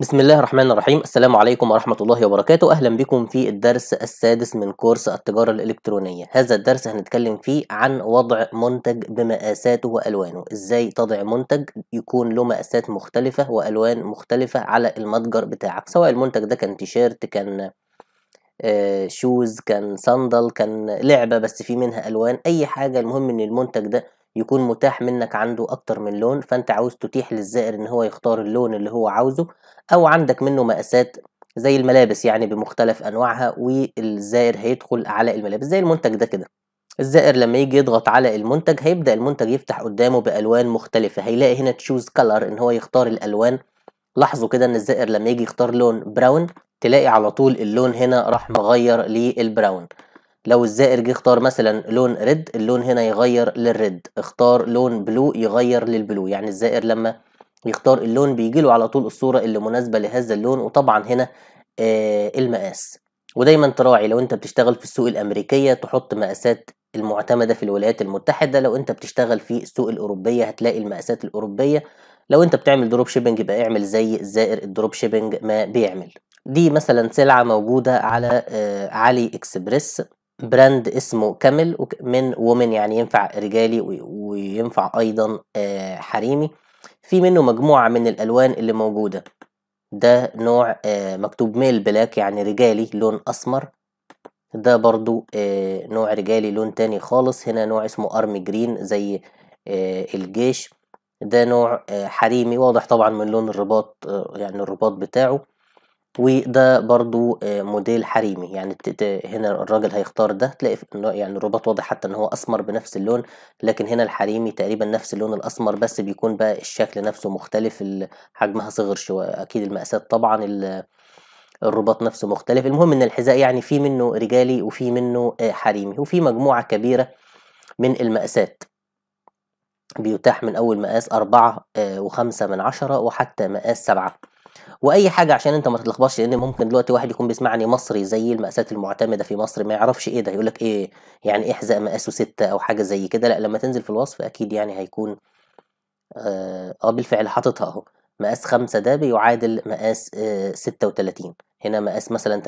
بسم الله الرحمن الرحيم السلام عليكم ورحمة الله وبركاته أهلا بكم في الدرس السادس من كورس التجارة الإلكترونية هذا الدرس هنتكلم فيه عن وضع منتج بمقاساته وألوانه إزاي تضع منتج يكون له مقاسات مختلفة وألوان مختلفة على المتجر بتاعك سواء المنتج ده كان تيشيرت كان شوز آه، كان صندل كان لعبة بس في منها ألوان أي حاجة المهم إن المنتج ده يكون متاح منك عنده أكتر من لون فأنت عاوز تتيح للزائر إن هو يختار اللون اللي هو عاوزه أو عندك منه مقاسات زي الملابس يعني بمختلف أنواعها والزائر هيدخل على الملابس زي المنتج ده كده الزائر لما يجي يضغط على المنتج هيبدأ المنتج يفتح قدامه بألوان مختلفة هيلاقي هنا تشوز كلر إن هو يختار الألوان لاحظوا كده إن الزائر لما يجي يختار لون براون تلاقي على طول اللون هنا راح مغير للبراون لو الزائر جه اختار مثلا لون ريد اللون هنا يغير للريد اختار لون بلو يغير للبلو يعني الزائر لما يختار اللون بيجي له على طول الصورة اللي مناسبة لهذا اللون وطبعا هنا آه المقاس ودايما تراعي لو انت بتشتغل في السوق الامريكية تحط مقاسات المعتمدة في الولايات المتحدة لو انت بتشتغل في السوق الاوروبية هتلاقي المقاسات الاوروبية لو انت بتعمل دروب شيبنج يبقى اعمل زي الزائر الدروب شيبنج ما بيعمل دي مثلا سلعة موجودة على آه علي اكسبريس براند اسمه كامل من وومن يعني ينفع رجالي وينفع ايضا آه، حريمي في منه مجموعة من الالوان اللي موجودة ده نوع آه، مكتوب ميل بلاك يعني رجالي لون اسمر ده برضو آه، نوع رجالي لون تاني خالص هنا نوع اسمه ارمي جرين زي الجيش ده نوع حريمي واضح طبعا من لون الرباط يعني الرباط بتاعه وده برضو آه، موديل حريمي يعني هنا الراجل هيختار ده تلاقي يعني الرباط واضح حتى ان هو اسمر بنفس اللون لكن هنا الحريمي تقريبا نفس اللون الاسمر بس بيكون بقى الشكل نفسه مختلف حجمها صغر شويه اكيد المقاسات طبعا الرباط نفسه مختلف المهم ان الحذاء يعني في منه رجالي وفي منه آه، حريمي وفي مجموعه كبيره من المقاسات بيتاح من اول مقاس أربعة آه، وخمسة من عشرة وحتى مقاس سبعة واي حاجه عشان انت ما تتلخبطش لان ممكن دلوقتي واحد يكون بيسمعني مصري زي المقاسات المعتمده في مصر ما يعرفش ايه ده يقول لك ايه يعني احزق إيه مقاسه ستة او حاجه زي كده لا لما تنزل في الوصف اكيد يعني هيكون اه, آه، بالفعل حاططها اهو مقاس خمسة ده بيعادل مقاس آه وتلاتين هنا مقاس مثلا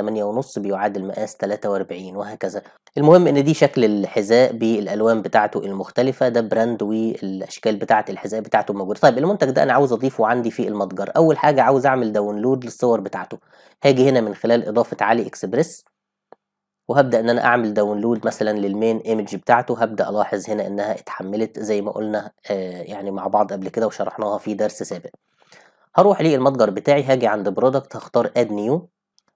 8.5 بيعادل مقاس 43 وهكذا المهم ان دي شكل الحذاء بالالوان بتاعته المختلفه ده براند والاشكال بتاعه الحذاء بتاعته موجوده طيب المنتج ده انا عاوز اضيفه عندي في المتجر اول حاجه عاوز اعمل داونلود للصور بتاعته هاجي هنا من خلال اضافه علي اكسبريس وهبدا ان انا اعمل داونلود مثلا للمين ايمج بتاعته هبدا الاحظ هنا انها اتحملت زي ما قلنا آه يعني مع بعض قبل كده وشرحناها في درس سابق هروح للمتجر بتاعي هاجي عند برودكت هختار اد نيو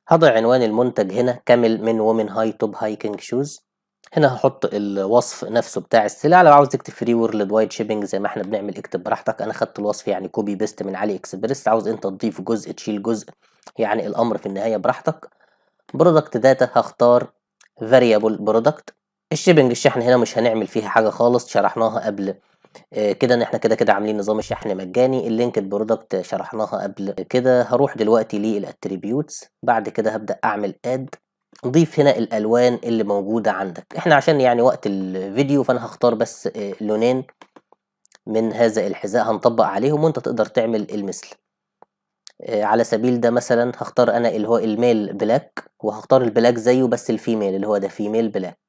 هضع عنوان المنتج هنا كامل من وومن هاي توب هايكنج شوز هنا هحط الوصف نفسه بتاع السلع لو عاوز تكتب فري وورلد وايد شيبنج زي ما احنا بنعمل اكتب براحتك انا خدت الوصف يعني كوبي بيست من علي اكسبريس عاوز انت تضيف جزء تشيل جزء يعني الامر في النهايه براحتك برودكت داتا هختار فاريبل برودكت الشيبنج الشحن هنا مش هنعمل فيها حاجه خالص شرحناها قبل آه، كده ان احنا كده كده عاملين نظام الشحن مجاني اللينكد برودكت شرحناها قبل كده هروح دلوقتي للاتريبيوتس بعد كده هبدا اعمل اد ضيف هنا الالوان اللي موجوده عندك احنا عشان يعني وقت الفيديو فانا هختار بس آه، لونين من هذا الحذاء هنطبق عليهم وانت تقدر تعمل المثل آه، على سبيل ده مثلا هختار انا اللي هو الميل بلاك وهختار البلاك زيه بس الفيميل اللي هو ده فيميل بلاك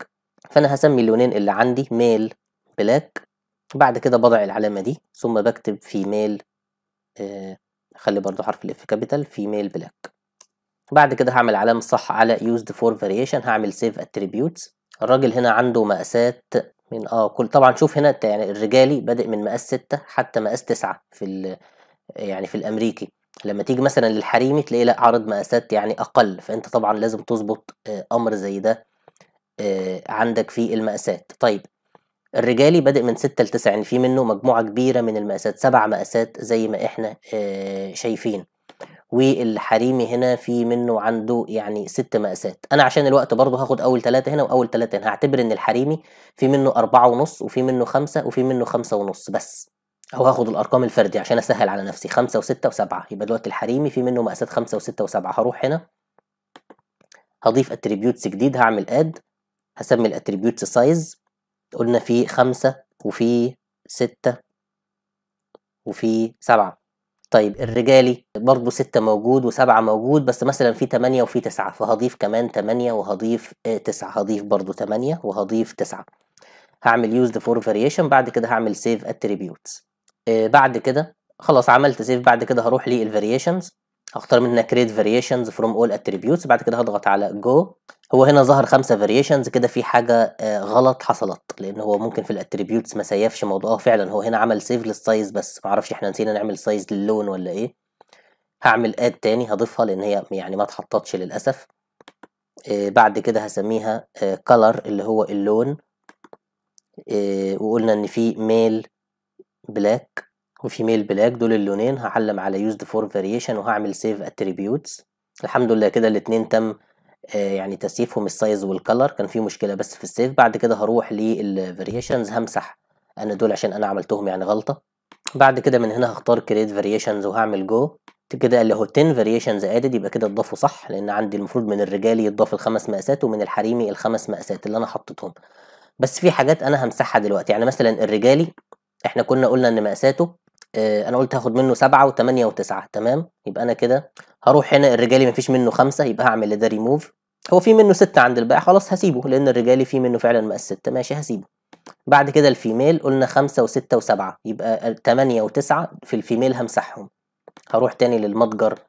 فانا هسمي اللونين اللي عندي ميل بلاك بعد كده بضع العلامة دي ثم بكتب في ميل آه، خلي برضو حرف الاف كابيتال في ميل بلاك بعد كده هعمل علامة صح على used for variation هعمل save attributes الراجل هنا عنده مقاسات من اه كل طبعا شوف هنا يعني الرجالي بادئ من مقاس ستة حتى مقاس تسعة في ال يعني في الامريكي لما تيجي مثلا للحريمي تلاقي لا عرض مقاسات يعني اقل فانت طبعا لازم تظبط آه، امر زي ده آه، عندك في المقاسات طيب الرجالي بادئ من ل 9 يعني في منه مجموعة كبيرة من المقاسات سبع مقاسات زي ما احنا آه، شايفين والحريمي هنا في منه عنده يعني ست مقاسات انا عشان الوقت برضه هاخد اول ثلاثة هنا واول ثلاثة هنا هعتبر ان الحريمي في منه أربعة ونص وفي منه خمسة وفي منه خمسة ونص بس او هاخد الارقام الفردي عشان اسهل على نفسي خمسة وستة وسبعة يبقى دلوقتي الحريمي في منه مقاسات خمسة وستة وسبعة هروح هنا هضيف اتريبيوتس جديد هعمل اد هسمي الاتريبيوتس سايز قلنا في خمسة وفي ستة وفي سبعة طيب الرجالي برضه ستة موجود وسبعة موجود بس مثلا في تمانية وفي تسعة فهضيف كمان تمانية وهضيف آه، تسعة هضيف برضه تمانية وهضيف تسعة هعمل يوز the فور فاريشن بعد كده هعمل سيف attributes آه، بعد كده خلاص عملت سيف بعد كده هروح للفاريشنز هختار منها create variations from all attributes بعد كده هضغط على go هو هنا ظهر خمسة variations كده في حاجة آه، غلط حصلت لان هو ممكن في الاتريبيوتس ما سيفش موضوعه آه، فعلا هو هنا عمل سيف للسايز بس معرفش احنا نسينا نعمل سايز للون ولا ايه هعمل اد تاني هضيفها لان هي يعني ما اتحطتش للاسف آه، بعد كده هسميها color اللي هو اللون وقلنا ان في ميل بلاك وفي ميل بلاك دول اللونين هعلم على يوزد فور فاريشن وهعمل سيف اتريبيوتس الحمد لله كده الاثنين تم آه، يعني تسييفهم السايز والكلر كان في مشكله بس في السيف بعد كده هروح للفاريشنز همسح انا دول عشان انا عملتهم يعني غلطه بعد كده من هنا هختار كريت فاريشنز وهعمل جو كده اللي هو 10 فاريشنز ادد يبقى كده اتضافوا صح لان عندي المفروض من الرجالي يتضاف الخمس مقاسات ومن الحريمي الخمس مقاسات اللي انا حطيتهم بس في حاجات انا همسحها دلوقتي يعني مثلا الرجالي احنا كنا قلنا ان مقاساته آه، انا قلت هاخد منه سبعة وتمانية وتسعة تمام يبقى انا كده هروح هنا الرجالي مفيش منه خمسة يبقى هعمل ده ريموف هو في منه ستة عند الباقي خلاص هسيبه لان الرجالي في منه فعلا مقاس ستة ماشي هسيبه بعد كده الفيميل قلنا خمسة وستة وسبعة يبقى تمانية وتسعة في الفيميل همسحهم هروح تاني للمتجر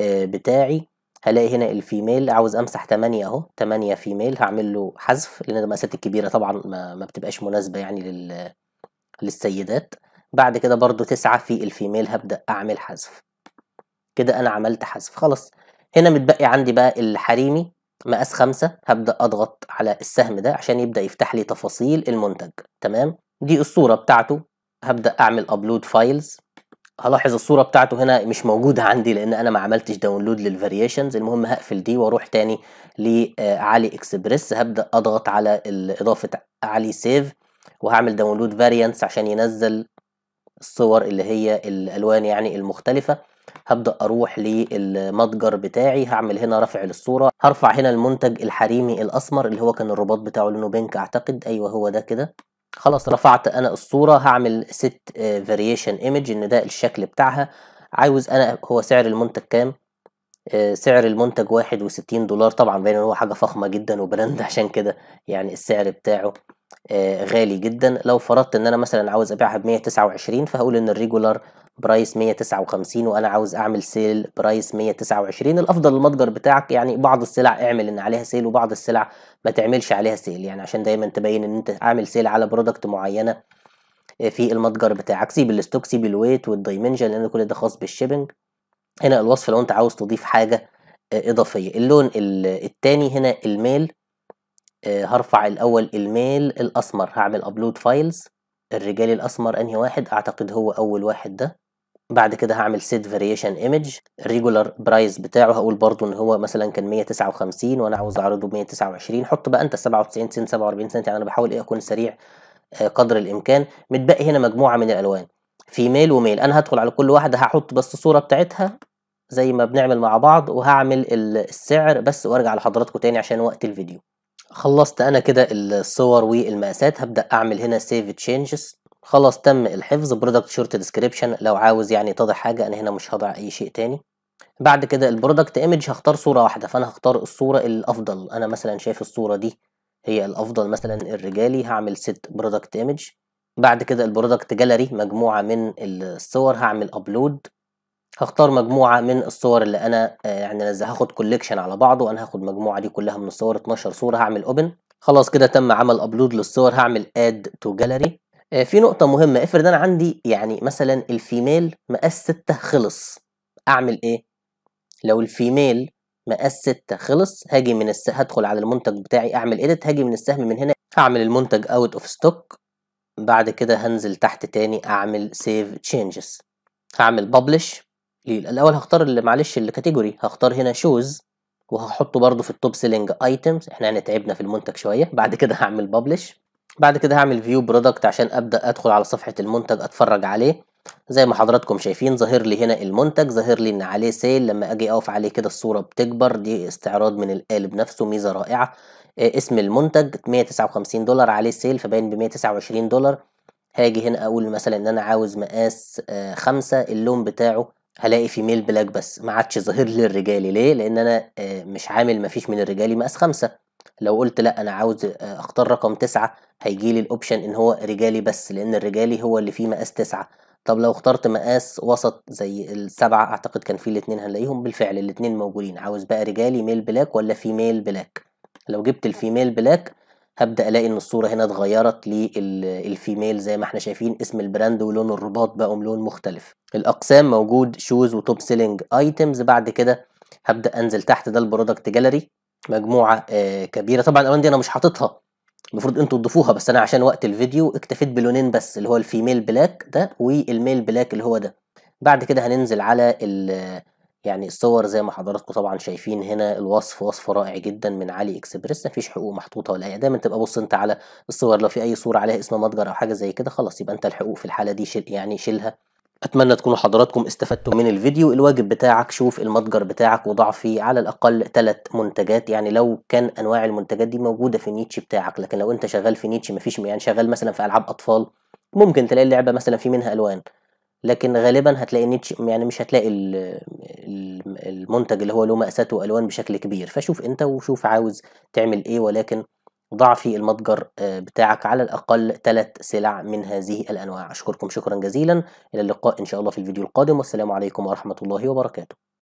آه، بتاعي هلاقي هنا الفيميل عاوز امسح 8 اهو 8 فيميل هعمل له حذف لان المقاسات الكبيره طبعا ما, ما بتبقاش مناسبه يعني لل للسيدات بعد كده برضو تسعة في الفيميل هبدأ أعمل حذف كده أنا عملت حذف خلاص هنا متبقي عندي بقى الحريمي مقاس خمسة هبدأ أضغط على السهم ده عشان يبدأ يفتح لي تفاصيل المنتج تمام دي الصورة بتاعته هبدأ أعمل أبلود فايلز هلاحظ الصورة بتاعته هنا مش موجودة عندي لأن أنا ما عملتش داونلود للفاريشنز المهم هقفل دي وأروح تاني لعلي آه، إكسبريس هبدأ أضغط على إضافة علي سيف وهعمل داونلود فاريانس عشان ينزل الصور اللي هي الالوان يعني المختلفه هبدا اروح للمتجر بتاعي هعمل هنا رفع للصوره هرفع هنا المنتج الحريمي الاسمر اللي هو كان الرباط بتاعه لونه بينك اعتقد ايوه هو ده كده خلاص رفعت انا الصوره هعمل ست فاريشن ايمج ان ده الشكل بتاعها عاوز انا هو سعر المنتج كام آه، سعر المنتج واحد وستين دولار طبعا باين ان هو حاجه فخمه جدا وبراند عشان كده يعني السعر بتاعه آه، غالي جدا لو فرضت ان انا مثلا عاوز ابيعها ب 129 فهقول ان الريجولار برايس 159 وانا عاوز اعمل سيل برايس 129 الافضل المتجر بتاعك يعني بعض السلع اعمل ان عليها سيل وبعض السلع ما تعملش عليها سيل يعني عشان دايما تبين ان انت عامل سيل على برودكت معينه آه، في المتجر بتاعك سيب الاستوك سيب الويت والدايمنجن لان كل ده خاص بالشيبنج هنا الوصف لو انت عاوز تضيف حاجه آه، اضافيه اللون الثاني هنا الميل آه، هرفع الاول الميل الاسمر هعمل ابلود فايلز الرجال الاسمر انهي واحد اعتقد هو اول واحد ده بعد كده هعمل سيت فاريشن ايمج الريجولار برايس بتاعه هقول برضو ان هو مثلا كان 159 وانا عاوز اعرضه ب 129 حط بقى انت 97 سنت 47 سنت يعني انا بحاول ايه اكون سريع آه، قدر الامكان متبقي هنا مجموعه من الالوان في ميل وميل انا هدخل على كل واحده هحط بس الصوره بتاعتها زي ما بنعمل مع بعض وهعمل السعر بس وارجع لحضراتكم تاني عشان وقت الفيديو خلصت انا كده الصور والمقاسات هبدأ اعمل هنا سيف تشينجز خلاص تم الحفظ برودكت شورت ديسكريبشن لو عاوز يعني تضع حاجة انا هنا مش هضع اي شيء تاني بعد كده البرودكت ايمج هختار صورة واحدة فانا هختار الصورة الافضل انا مثلا شايف الصورة دي هي الافضل مثلا الرجالي هعمل سيت برودكت ايمج بعد كده البرودكت جاليري مجموعة من الصور هعمل ابلود هختار مجموعة من الصور اللي انا آه، يعني هاخد كوليكشن على بعضه انا هاخد مجموعة دي كلها من الصور 12 صورة هعمل اوبن خلاص كده تم عمل ابلود للصور هعمل اد تو جاليري في نقطة مهمة افرض انا عندي يعني مثلا الفيميل مقاس 6 خلص اعمل ايه؟ لو الفيميل مقاس 6 خلص هاجي من الس... هدخل على المنتج بتاعي اعمل ايديت هاجي من السهم من هنا هعمل المنتج اوت اوف ستوك بعد كده هنزل تحت تاني اعمل سيف تشينجز هعمل ببلش ليه الاول هختار اللي معلش الكاتيجوري هختار هنا شوز وهحطه برده في التوب سيلينج ايتمز احنا يعني تعبنا في المنتج شويه بعد كده هعمل ببلش بعد كده هعمل فيو برودكت عشان ابدا ادخل على صفحه المنتج اتفرج عليه زي ما حضراتكم شايفين ظاهر لي هنا المنتج ظاهر لي ان عليه سيل لما اجي اقف عليه كده الصوره بتكبر دي استعراض من القالب نفسه ميزه رائعه إيه اسم المنتج 159 دولار عليه سيل فباين ب 129 دولار هاجي هنا اقول مثلا ان انا عاوز مقاس آه خمسة اللون بتاعه هلاقي فيميل بلاك بس ما عادش ظاهر لي الرجالي ليه لان انا آه، مش عامل ما فيش من الرجالي مقاس خمسة لو قلت لا انا عاوز آه، اختار رقم تسعة هيجي لي الاوبشن ان هو رجالي بس لان الرجالي هو اللي فيه مقاس تسعة طب لو اخترت مقاس وسط زي السبعة اعتقد كان فيه الاتنين هنلاقيهم بالفعل الاتنين موجودين عاوز بقى رجالي ميل بلاك ولا فيميل بلاك لو جبت الفيميل بلاك هبدا الاقي ان الصوره هنا اتغيرت للفيميل زي ما احنا شايفين اسم البراند ولون الرباط بقوا لون مختلف الاقسام موجود شوز وتوب سيلينج ايتمز بعد كده هبدا انزل تحت ده البرودكت جاليري مجموعه آه كبيره طبعا الالوان دي انا مش حاططها المفروض انتوا تضيفوها بس انا عشان وقت الفيديو اكتفيت بلونين بس اللي هو الفيميل بلاك ده والميل بلاك اللي هو ده بعد كده هننزل على يعني الصور زي ما حضراتكم طبعا شايفين هنا الوصف وصف رائع جدا من علي اكسبريس مفيش حقوق محطوطه ولا اي دايما تبقى بص انت على الصور لو في اي صوره عليها اسم متجر او حاجه زي كده خلاص يبقى انت الحقوق في الحاله دي شل يعني شيلها اتمنى تكونوا حضراتكم استفدتم من الفيديو الواجب بتاعك شوف المتجر بتاعك وضع فيه على الاقل ثلاث منتجات يعني لو كان انواع المنتجات دي موجوده في نيتش بتاعك لكن لو انت شغال في نيتش مفيش يعني شغال مثلا في العاب اطفال ممكن تلاقي اللعبه مثلا في منها الوان لكن غالبا هتلاقي نيتش يعني مش هتلاقي المنتج اللي هو له مقاسات والوان بشكل كبير فشوف انت وشوف عاوز تعمل ايه ولكن ضع في المتجر آه، بتاعك على الاقل ثلاث سلع من هذه الانواع اشكركم شكرا جزيلا الى اللقاء ان شاء الله في الفيديو القادم والسلام عليكم ورحمه الله وبركاته